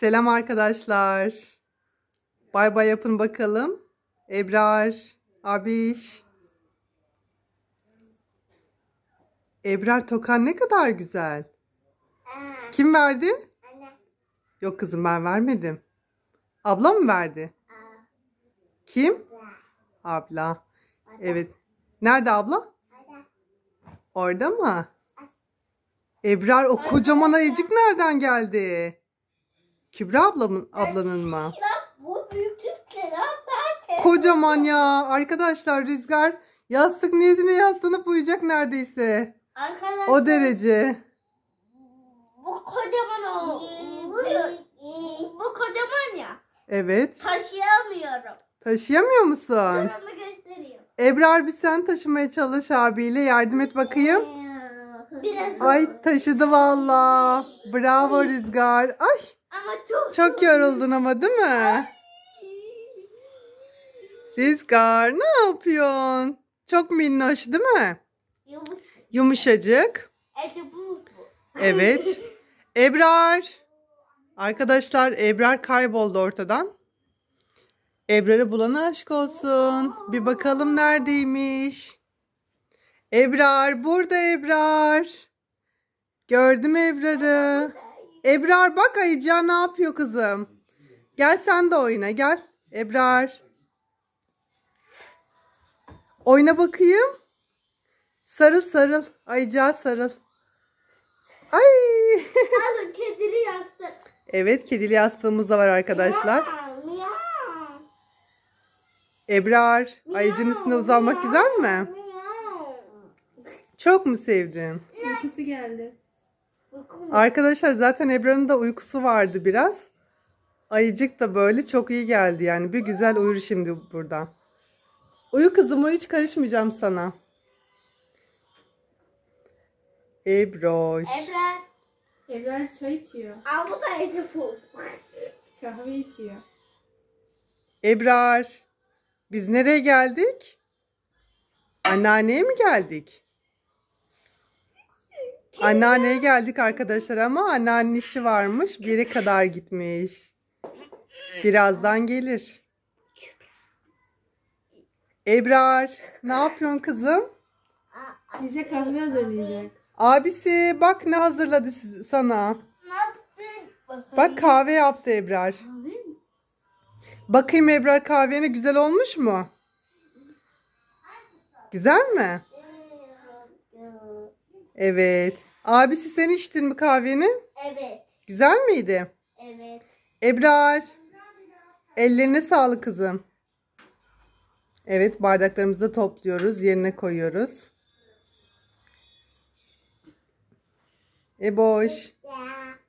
Selam arkadaşlar. Bay bay yapın bakalım. Ebrar, Abiş. Ebrar Tokan ne kadar güzel. Aa. Ee. Kim verdi? Anne. Yok kızım ben vermedim. Abla mı verdi? Aa. Kim? Abla. abla. abla. Evet. Nerede abla? Orada. Orada mı? Ebrar o kocaman ayıcık nereden geldi? Kibra ablamın, ablanın mı? Bu büyük Kocaman ya. Arkadaşlar Rüzgar yastık niyetine yaslanıp uyuyacak neredeyse. Arkadaşlar. O derece. Bu kocaman o. Bu, bu kocaman ya. Evet. Taşıyamıyorum. Taşıyamıyor musun? Durumu göstereyim. Ebrar bir sen taşımaya çalış abiyle yardım et bakayım. Biraz Ay taşıdı valla. Bravo Rüzgar. Ay. Ama çok Çok yoruldun ama değil mi? Rizgar, ne yapıyorsun? Çok minnoş değil mi? Yumuşacık. Evet. Ebrar. Arkadaşlar Ebrar kayboldu ortadan. Ebrar'ı bulana aşk olsun. Bir bakalım neredeymiş. Ebrar burada Ebrar. Gördüm Ebrar'ı. Ebrar bak Ayıca ne yapıyor kızım? Gel sen de oyna gel. Ebrar. Oyna bakayım. Sarıl sarıl. Ayıca sarıl. Ay. Alın kedili yastık. Evet kedili yastığımız da var arkadaşlar. Ebrar. Miyav, ayıcın üstünde uzanmak güzel mi? Çok mu sevdin? Uykusu geldi. Arkadaşlar zaten Ebra'nın da uykusu vardı biraz. Ayıcık da böyle çok iyi geldi yani. Bir güzel uyur şimdi burada. Uyu kızım uyu hiç karışmayacağım sana. Ebroş. Ebra. Ebra çay içiyor. Aa bu da Edeful. Kahve içiyor. Ebrar. Biz nereye geldik? Anneanneye mi geldik? Anneanneye geldik arkadaşlar ama anneannenin işi varmış. biri kadar gitmiş. Birazdan gelir. Ebrar ne yapıyorsun kızım? Bize kahve hazırlayacak. Abisi bak ne hazırladı sana. Bak kahve yaptı Ebrar. Bakayım Ebrar kahvene güzel olmuş mu? Güzel mi? Evet. Abisi sen içtin mi kahveni? Evet. Güzel miydi? Evet. Ebrar. Ellerine sağlık kızım. Evet bardaklarımızı topluyoruz. Yerine koyuyoruz. E boş.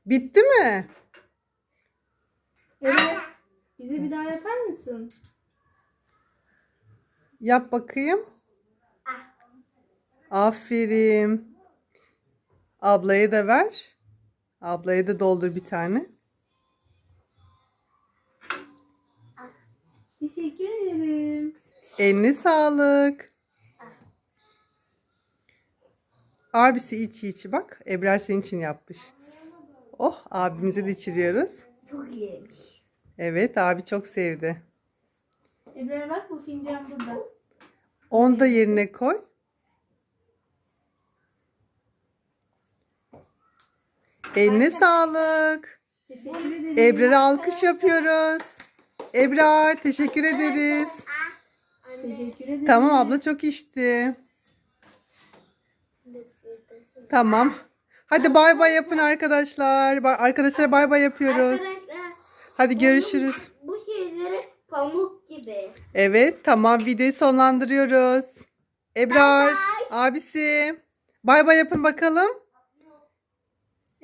Bitti mi? Evet. Bize bir daha yapar mısın? Yap bakayım. Ah. Aferin. Ablaya da ver. Ablaya da doldur bir tane. Teşekkür ederim. Eline sağlık. Abisi içi içi bak. Ebrar senin için yapmış. Oh abimize de içiriyoruz. Çok iyiymiş. Evet abi çok sevdi. Ebrar bak bu fincan burada. Onu da yerine koy. Eline sağlık. Teşekkür ederim. Ebrar'a alkış yapıyoruz. Ebrar teşekkür ederiz. Teşekkür ederim. Tamam abla çok içti. Tamam. Hadi bay bay yapın arkadaşlar. Arkadaşlara bay bay yapıyoruz. Hadi görüşürüz. Bu şeyleri pamuk gibi. Evet tamam videoyu sonlandırıyoruz. Ebrar abisi. Bay bay yapın bakalım.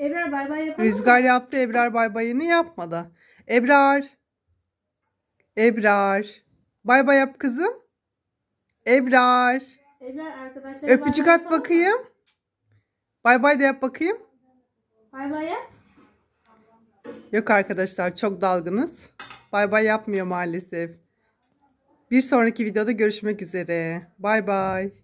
Ebrar bay bay yapalım Rüzgar mı? yaptı. Ebrar bay bayını yapmadı. Ebrar. Ebrar. Bay bay yap kızım. Ebrar. Ebrar arkadaşlar. Öpücük bay bay at bakayım. Mı? Bay bay da yap bakayım. Bay bay yap. Yok arkadaşlar çok dalgınız. Bay bay yapmıyor maalesef. Bir sonraki videoda görüşmek üzere. Bay bay.